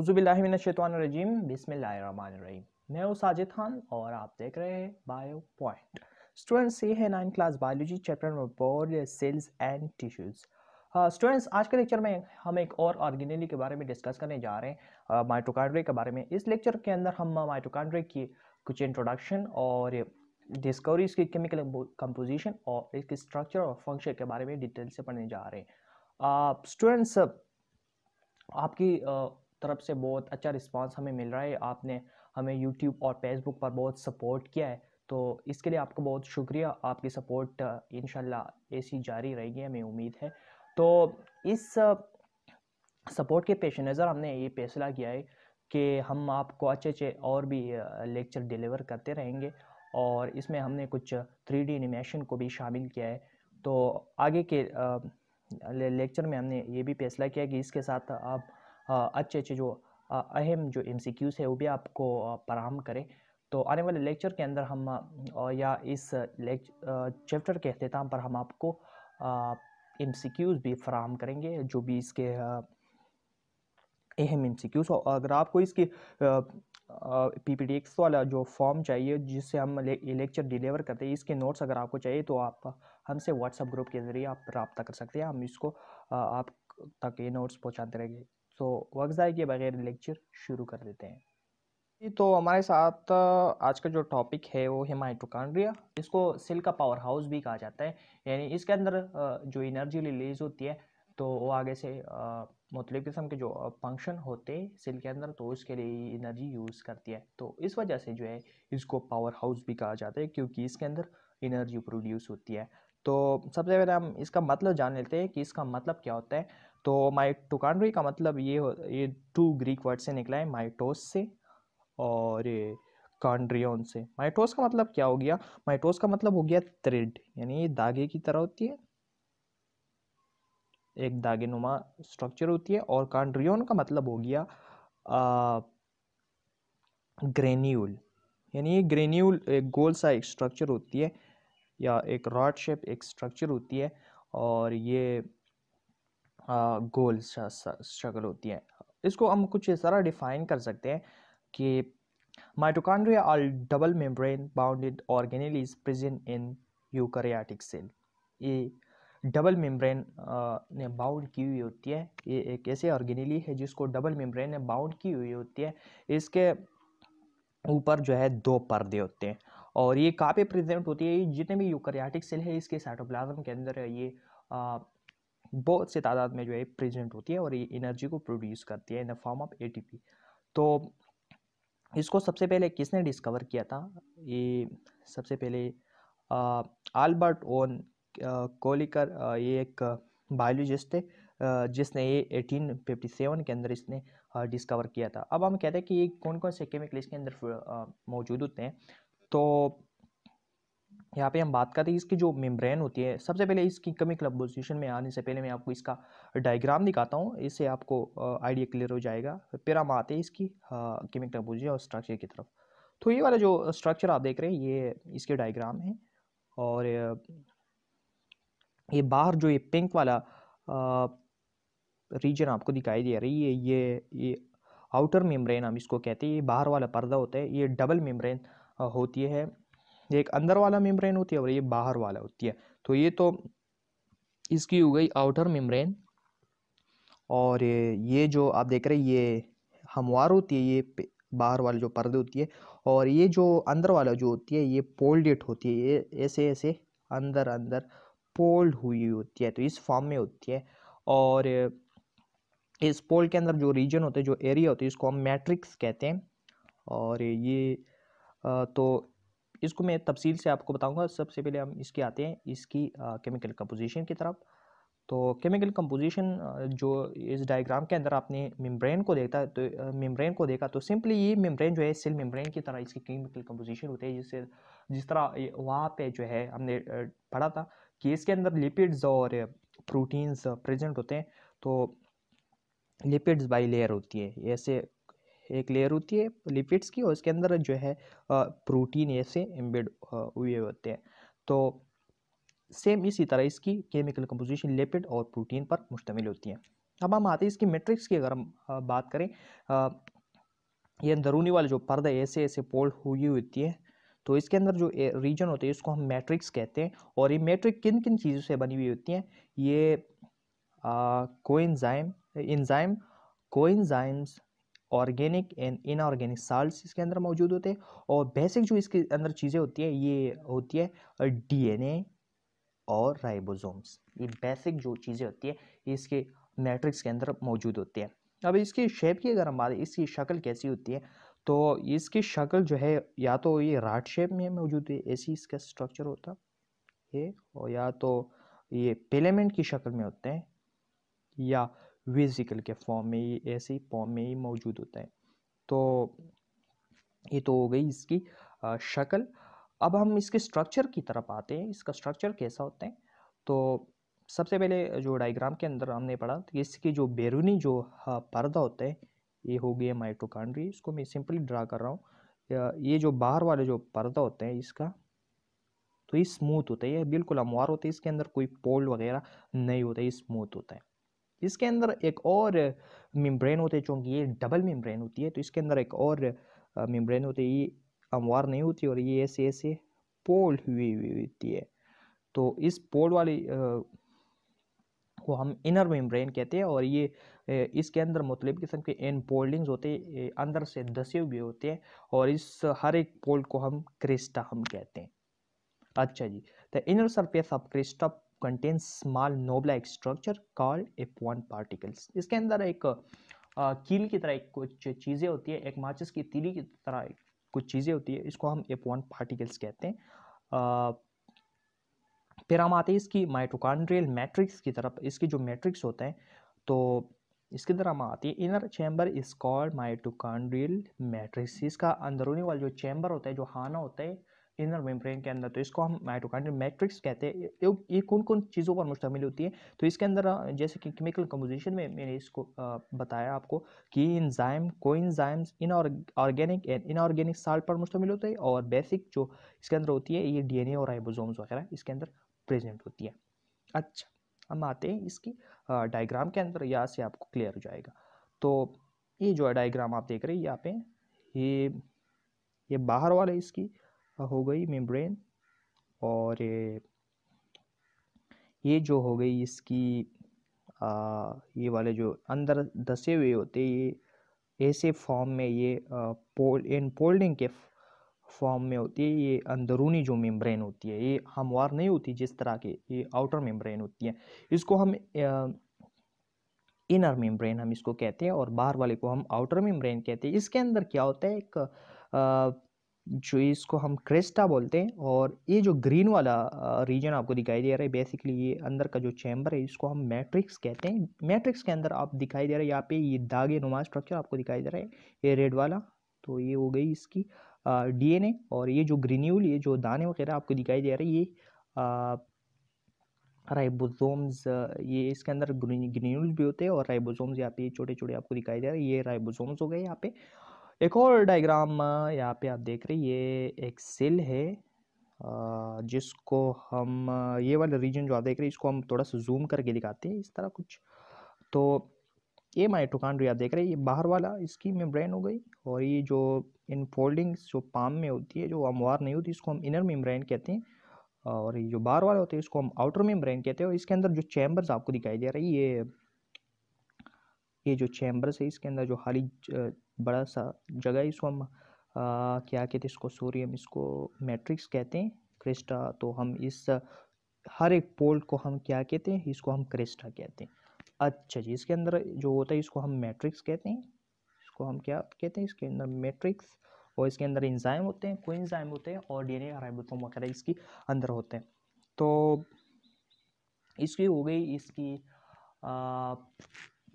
अज़ुबिल्लाशैतवानरजीम मैं साजिद खान और आप देख रहे हैं बायो पॉइंट स्टूडेंट्स ये है nine class biology chapter number four cells and tissues students आज के लेक्चर में हम एक और के बारे में डिस्कस करने जा रहे हैं माइटोकांड्रिया के बारे में इस लेक्चर के अंदर हम माइट्रोकॉन्ड्रे की कुछ इंट्रोडक्शन और डिस्कवरी इसकी केमिकल कंपोजिशन और इसके स्ट्रक्चर और फंक्शन के बारे में डिटेल से पढ़ने जा रहे हैं स्टूडेंट्स आपकी तरफ से बहुत अच्छा रिस्पांस हमें मिल रहा है आपने हमें यूट्यूब और फेसबुक पर बहुत सपोर्ट किया है तो इसके लिए आपको बहुत शुक्रिया आपकी सपोर्ट इन ऐसी जारी रहेगी हमें उम्मीद है तो इस सपोर्ट के पेश नज़र हमने ये फैसला किया है कि हम आपको अच्छे अच्छे और भी लेक्चर डिलीवर करते रहेंगे और इसमें हमने कुछ थ्री डी एनिमेशन को भी शामिल किया है तो आगे के लेक्चर में हमने ये भी फैसला किया कि इसके साथ आप अच्छे अच्छे जो अहम जो एम है वो भी आपको फराहम करें तो आने वाले लेक्चर के अंदर हम या इस चैप्टर के अख्ताम पर हम आपको एम भी फराहम करेंगे जो भी इसके अहम एम क्यूज़ अगर आपको इसकी पी पी डी एक्स वाला जो फॉर्म चाहिए जिससे हम ये लेक्चर डिलीवर करते हैं इसके नोट्स अगर आपको चाहिए तो आप हमसे व्हाट्सअप ग्रुप के ज़रिए आप रबता कर सकते हैं हम इसको आप तक ये नोट्स पहुँचाते रहेंगे सो तो वगजाई के बगैर लेक्चर शुरू कर देते हैं तो हमारे साथ आज का जो टॉपिक है वो है माइट्रोकॉन्ड्रिया इसको सेल का पावर हाउस भी कहा जाता है यानी इसके अंदर जो एनर्जी रिलीज होती है तो वो आगे से मतलब किस्म के जो फंक्शन होते हैं सेल के अंदर तो उसके लिए एनर्जी यूज़ करती है तो इस वजह से जो है इसको पावर हाउस भी कहा जाता है क्योंकि इसके अंदर एनर्जी प्रोड्यूस होती है तो सबसे पहले हम इसका मतलब जान लेते हैं कि इसका मतलब क्या होता है तो माइटोकांड्री का मतलब ये हो ये टू ग्रीक वर्ड से निकला है माइटोस से और ये कॉन्ड्रियोन से माइटोस का मतलब क्या हो गया माइटोस का मतलब हो गया थ्रेड यानी ये धागे की तरह होती है एक धागे नुमा स्ट्रक्चर होती है और कांड्रियन का मतलब हो गया ग्रेन्यूल यानी ये ग्रेन्यूल एक गोल सा एक स्ट्रक्चर होती है या एक रॉड शेप एक स्ट्रक्चर होती है और ये गोल शक्ल होती है इसको हम कुछ इस तरह डिफाइन कर सकते हैं कि mitochondria are double membrane bounded organelle is present in eukaryotic cell ये डबल मेम्ब्रेन ने बाउंड की हुई होती है ये एक ऐसे ऑर्गेनिली है जिसको डबल मेम्ब्रेन ने बाउंड की हुई होती है इसके ऊपर जो है दो पर्दे होते हैं और ये कहाँ पे प्रेजेंट होती है ये जितने भी यूकरियाटिक सेल है इसके साइटोप्लाज्म के अंदर ये बहुत से तादाद में जो है प्रेजेंट होती है और ये एनर्जी को प्रोड्यूस करती है in the form of ATP तो इसको सबसे पहले किसने डिस्कवर किया था ये सबसे पहले आल्बर्ट ओन कोलिकर ये एक बायोलॉजिस्ट थे जिसने ये 1857 के अंदर इसने डिस्कवर किया था अब हम कहते हैं कि ये कौन कौन से केमिकल इसके अंदर मौजूद होते हैं तो यहाँ पे हम बात करते हैं इसकी जो मेम्ब्रेन होती है सबसे पहले इसकी कमी क्लब पोजिशन में आने से पहले मैं आपको इसका डायग्राम दिखाता हूँ इससे आपको आइडिया क्लियर हो जाएगा फिर हम आते हैं इसकी कमी क्लब पोजिशन और स्ट्रक्चर की तरफ तो ये वाला जो स्ट्रक्चर आप देख रहे हैं ये इसके डायग्राम है और ये बाहर जो ये पिंक वाला रीजन आपको दिखाई दे रही है ये ये आउटर मेम्ब्रेन हम इसको कहते हैं ये बाहर वाला पर्दा होता है ये डबल मेम्ब्रेन होती है एक अंदर वाला मेम्ब्रेन होती है और ये बाहर वाला होती है तो ये तो इसकी हो गई आउटर मेम्ब्रेन और ये जो आप देख रहे हैं ये हमवार होती है ये बाहर वाले जो पर्दे होती है और ये जो अंदर वाला जो होती है ये पोल्डेट होती है ये ऐसे ऐसे अंदर अंदर पोल्ड हुई होती है तो इस फॉर्म में होती है और इस पोल्ड के अंदर जो रीजन होते हैं जो एरिया होते हैं इसको हम मैट्रिक्स कहते हैं और ये तो इसको मैं तफसील से आपको बताऊंगा सबसे पहले हम इसके आते हैं इसकी केमिकल कंपोजिशन की तरफ तो केमिकल कंपोजिशन जो इस डायग्राम के अंदर आपने मेम्ब्रेन को देखा तो मेम्ब्रेन को देखा तो सिंपली ये मेम्ब्रेन जो है सेल मेम्ब्रेन की तरह इसकी केमिकल कंपोजिशन होती है जिससे जिस तरह वहाँ पे जो है हमने पढ़ा था कि इसके अंदर लिपिड्स और प्रोटीन्स प्रेजेंट होते हैं तो लिपिड्स बाई लेयर होती है ऐसे एक लेयर होती है लिपिड्स की और उसके अंदर जो है प्रोटीन ऐसे एम्बेड हुए होते हैं तो सेम इसी तरह इसकी केमिकल कंपोजिशन लिपिड और प्रोटीन पर मुश्तमिल होती हैं अब हम आते हैं इसकी मेट्रिक्स की अगर हम बात करें ये अंदरूनी वाले जो पर्दे ऐसे ऐसे पोल्ड हुई होती है तो इसके अंदर जो रीजन होते हैं इसको हम मैट्रिक्स कहते हैं और ये मैट्रिक किन किन चीज़ों से बनी हुई होती हैं ये coenzyme enzyme coenzymes organic and inorganic salt इसके अंदर मौजूद होते हैं और बेसिक जो इसके अंदर चीज़ें होती है ये होती है डीएनए और राइबोसोम्स ये बेसिक जो चीज़ें होती है ये इसके मैट्रिक्स के अंदर मौजूद होती है अब इसकी शेप की अगर हम बात इसकी शक्ल कैसी होती है तो इसकी शक्ल जो है या तो ये राट शेप में मौजूद है ऐसी इसका स्ट्रक्चर होता है और या तो ये पेलेमेंट की शक्ल में होते हैं या वेजिकल के फॉर्म में ये ऐसे फॉर्म में ही मौजूद होता है तो ये तो हो गई इसकी शक्ल अब हम इसके स्ट्रक्चर की तरफ आते हैं इसका स्ट्रक्चर कैसा होता है तो सबसे पहले जो डायग्राम के अंदर हमने पढ़ा तो इसकी जो बैरूनी जो पर्दा होता है ये हो गया माइटोकांड्री इसको मैं सिंपली ड्रा कर रहा हूँ ये जो बाहर वाले जो पर्दा होते हैं इसका तो ये स्मूथ होता है ये बिल्कुल अमवार होता है इसके अंदर कोई पोल वगैरह नहीं होता ये स्मूथ होता है इसके अंदर एक और मेम्ब्रेन होते हैं चूँकि ये डबल मेम्ब्रेन होती है तो इसके अंदर एक और मेम्ब्रेन होती है ये अमवार नहीं होती और ये ऐसे ऐसे पोल हुई हुई होती है तो इस पोल वाली को हम इनर मेम्ब्रेन कहते हैं और ये इसके अंदर मतलब किस्म के एन पोल्डिंग्स होते हैं अंदर से दसे हुए होते हैं और इस हर एक पोल को हम क्रिस्टा हम कहते हैं अच्छा जी the inner surface of crista contains नोबला एक structure called F one particles इसके अंदर एक कील की तरह एक कुछ चीज़ें होती है एक माचिस की तीली की तरह कुछ चीज़ें होती है इसको हम वन पार्टिकल्स कहते हैं फिर हम आते हैं इसकी माइट्रोकॉन्ड्रियल मैट्रिक्स की तरफ इसके जो मैट्रिक्स होते हैं तो इसके अंदर हम आते हैं inner chamber is called mitochondrial matrix इसका अंदरूनी वाला जो चैम्बर होता है जो हाना होता है इनर मेम्ब्रेन के अंदर तो इसको हम माइटोकांड्रियल मैट्रिक्स कहते हैं ये कौन कौन चीज़ों पर मुश्तमिल होती है तो इसके अंदर जैसे कि केमिकल कम्पोजिशन में मैंने इसको बताया आपको कि enzyme coenzymes in organic and inorganic salt पर मुश्तमिल होता है और बेसिक जो इसके अंदर होती है ये ए और आइबोजोम्स वगैरह इसके अंदर प्रेजेंट होती है अच्छा हम आते हैं इसकी डायग्राम के अंदर यहाँ से आपको क्लियर हो जाएगा तो ये जो है डायग्राम आप देख रहे हैं यहाँ पे ये ये बाहर वाले इसकी हो गई मेम्ब्रेन और ये जो हो गई इसकी आ, ये वाले जो अंदर दसे हुए होते ये ऐसे फॉर्म में ये पोल इन पोल्डिंग के फॉर्म में होती है ये अंदरूनी जो मेम्ब्रेन होती है ये हमवार नहीं होती जिस तरह के ये आउटर मेम्ब्रेन होती है इसको हम इनर मेम्ब्रेन हम इसको कहते हैं और बाहर वाले को हम आउटर मेम्ब्रेन कहते हैं इसके अंदर क्या होता है एक जो इसको हम क्रेस्टा बोलते हैं और ये जो ग्रीन वाला रीजन आपको दिखाई दे रहा है बेसिकली ये अंदर का जो चैम्बर है इसको हम मैट्रिक्स कहते हैं मैट्रिक्स के अंदर आप दिखाई दे रहा है यहाँ पे ये दागे नुमा स्ट्रक्चर आपको दिखाई दे रहा है ये रेड वाला तो ये हो गई इसकी डीएनए और ये जो ग्रीन्यूल ये जो दाने वगैरह आपको दिखाई दे रहा है ये राइबोसोम्स ये इसके अंदर ग्रीन्यूल भी होते हैं और राइबोसोम्स यहाँ पे छोटे छोटे आपको दिखाई दे रहे हैं ये राइबोसोम्स हो गए यहाँ पे एक और डायग्राम यहाँ पे आप देख रहे ये एक सेल है जिसको हम ये वाला रीजन जो आप देख रहे हैं इसको हम थोड़ा सा जूम करके दिखाते हैं इस तरह कुछ तो ये माइटोकांड्रिया देख रहे हैं ये बाहर वाला इसकी मेम्ब्रेन हो गई और ये जो इन फोल्डिंग्स जो पाम में होती है जो अमवार नहीं होती इसको हम इनर मेम्ब्रेन कहते हैं और ये जो बाहर वाला होता है इसको हम आउटर मेम्ब्रेन कहते हैं और इसके अंदर जो चैम्बर्स आपको दिखाई दे रही है ये ये जो चैम्बर्स है इसके अंदर जो खाली बड़ा सा जगह इसको हम आ, क्या कहते हैं इसको सोरियम इसको मैट्रिक्स कहते हैं क्रिस्टा तो हम इस हर एक पोल्ट को हम क्या कहते हैं इसको हम क्रिस्टा कहते हैं अच्छा जी इसके अंदर जो होता है इसको हम मैट्रिक्स कहते हैं इसको हम क्या कहते हैं इसके अंदर मैट्रिक्स और इसके अंदर इंजाइम होते हैं कोई इंजाइम होते हैं और डी एन वगैरह इसके अंदर होते हैं तो इसकी हो गई इसकी आ,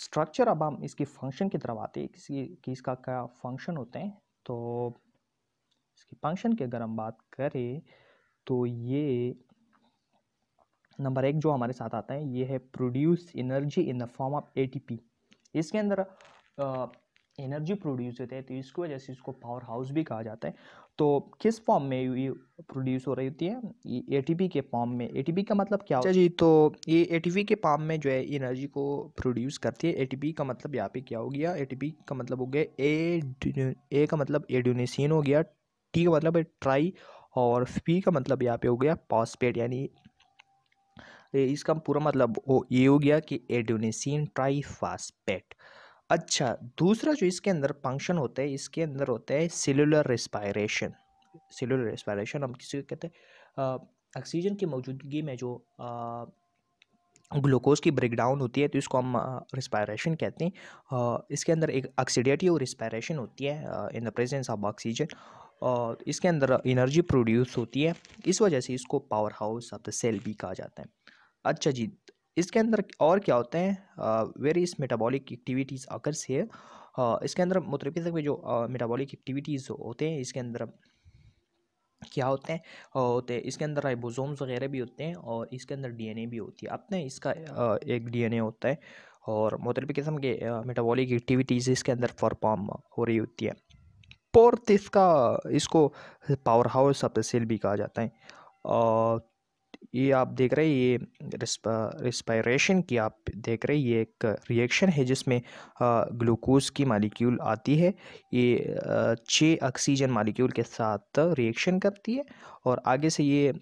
स्ट्रक्चर अब हम इसकी फंक्शन की तरफ आते हैं किसी कि इसका क्या फंक्शन होते हैं तो इसकी फंक्शन की अगर हम बात करें तो ये नंबर एक जो हमारे साथ आता है ये है produce energy in the form of ATP इसके अंदर एनर्जी प्रोड्यूस होते हैं तो इसकी वजह से इसको पावर हाउस भी कहा जाता है तो किस फॉर्म में ये प्रोड्यूस हो रही होती है ए टी के फॉर्म में ए का मतलब क्या अच्छा होता है जी तो ये ए के फॉर्म में जो है एनर्जी को प्रोड्यूस करती है ए का मतलब यहाँ पे क्या हो गया ए का मतलब हो गया ए ए का मतलब एड्यूनेसिन हो गया टी का मतलब ट्राई और पी का मतलब यहाँ पे हो गया पॉस्पेट यानी इसका पूरा मतलब ये हो गया कि एड्यूनेसिन ट्राई फास्पेट अच्छा दूसरा जो इसके अंदर फंक्शन होता है इसके अंदर होता है सेलुलर रेस्पायरेशन सेलुलर रेस्पायरेशन हम किसी को कहते हैं ऑक्सीजन की मौजूदगी में जो ग्लूकोज की ब्रेकडाउन होती है तो इसको हम रिस्पायरेशन कहते हैं इसके अंदर एक ऑक्सीडेटिव रिस्पायरेशन होती है in the presence of oxygen और इसके अंदर एनर्जी प्रोड्यूस होती है इस वजह से इसको powerhouse of the cell भी कहा जाता है अच्छा जी इसके अंदर और क्या होते हैं वेरियस मेटाबॉलिक एक्टिविटीज़ आकर्स है इसके अंदर मतलब में जो मेटाबॉलिक एक्टिविटीज़ होते हैं इसके अंदर क्या होते हैं होते हैं इसके अंदर राइबोसोम्स वगैरह भी होते हैं और इसके अंदर डीएनए भी होती है अपने इसका एक डीएनए होता है और मतलब किस्म के मेटाबॉलिक एक्टिविटीज़ इसके अंदर परफॉर्म हो रही होती है फोर्थ इसका इसको powerhouse of the cell भी कहा जाता है ये आप देख रहे हैं ये रिस्पायरेशन की आप देख रहे हैं ये एक रिएक्शन है जिसमें ग्लूकोज की मालिक्यूल आती है ये छः ऑक्सीजन मालिक्यूल के साथ रिएक्शन करती है और आगे से ये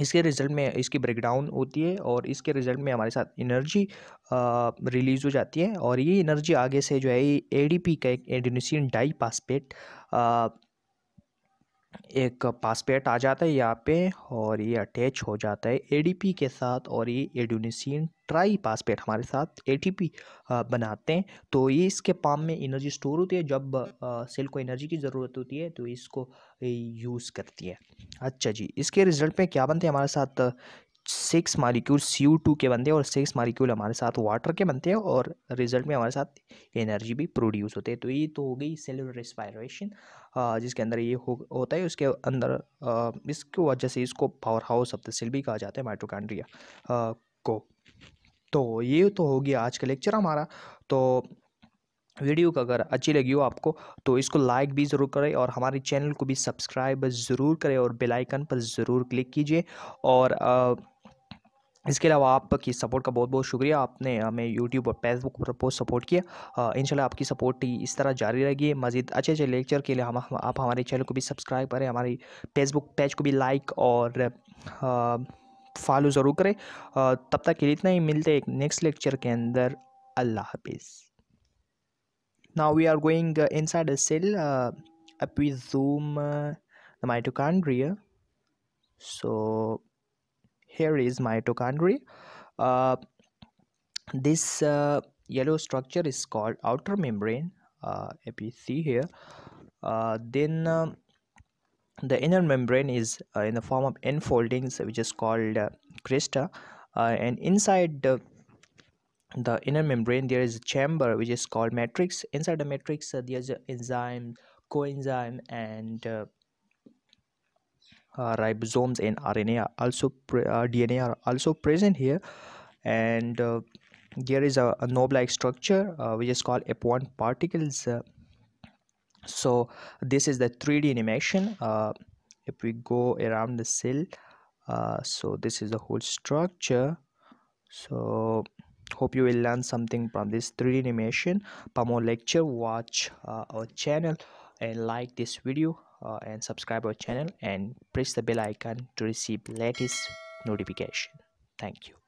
इसके रिज़ल्ट में इसकी ब्रेकडाउन होती है और इसके रिज़ल्ट में हमारे साथ एनर्जी रिलीज़ हो जाती है और ये एनर्जी आगे से जो है ए डी पी का एक एडिनोसिन डाईपास्पेट एक पासपेट आ जाता है यहाँ पे और ये अटैच हो जाता है एडीपी के साथ और ये एडोनिसिन ट्राई पासपेट हमारे साथ एटीपी बनाते हैं तो ये इसके पाम में एनर्जी स्टोर होती है जब सेल को एनर्जी की ज़रूरत होती है तो इसको यूज़ करती है अच्छा जी इसके रिजल्ट में क्या बनते हैं हमारे साथ सिक्स मालिक्यूल सी टू के बनते हैं और सिक्स मालिक्यूल हमारे साथ वाटर के बनते हैं और रिजल्ट में हमारे साथ एनर्जी भी प्रोड्यूस होते हैं तो ये तो हो गई सेलुलर रेस्पायरेशन जिसके अंदर ये हो होता है उसके अंदर इसकी वजह से इसको powerhouse of the cell भी कहा जाता है माइट्रोकांड्रिया को तो ये तो होगी आज का लेक्चर हमारा तो वीडियो का अगर अच्छी लगी हो आपको तो इसको लाइक भी ज़रूर करें और हमारे चैनल को भी सब्सक्राइब ज़रूर करें और बेल आइकन पर ज़रूर क्लिक कीजिए और आ, इसके अलावा आपकी सपोर्ट का बहुत बहुत शुक्रिया आपने हमें यूट्यूब और फेसबुक पर बहुत सपोर्ट किया इंशाल्लाह आपकी सपोर्ट इस तरह जारी रहेगी मज़ीद अच्छे अच्छे लेक्चर के लिए हम आप हमारे चैनल को भी सब्सक्राइब करें हमारी फेसबुक पेज को भी लाइक और फॉलो ज़रूर करें तब तक के लिए इतना ही मिलते हैं नेक्स्ट लेक्चर के अंदर अल्लाह हाफिज़ now we are going inside cell अपी zoom up with so here is mitochondria uh, this uh, yellow structure is called outer membrane uh, if you see here uh, then um, the inner membrane is uh, in the form of enfoldings which is called uh, crista uh, and inside the the inner membrane there is a chamber which is called matrix inside the matrix uh, there's enzyme coenzyme and uh, uh, ribosomes and RNA are also uh, DNA are also present here and uh, there is a, a knob-like structure uh, which is called F1 particles uh, so this is the 3D animation uh, if we go around the cell so this is the whole structure so hope you will learn something from this 3D animation for more lecture watch our channel and like this video uh, and subscribe our channel and press the bell icon to receive latest notification thank you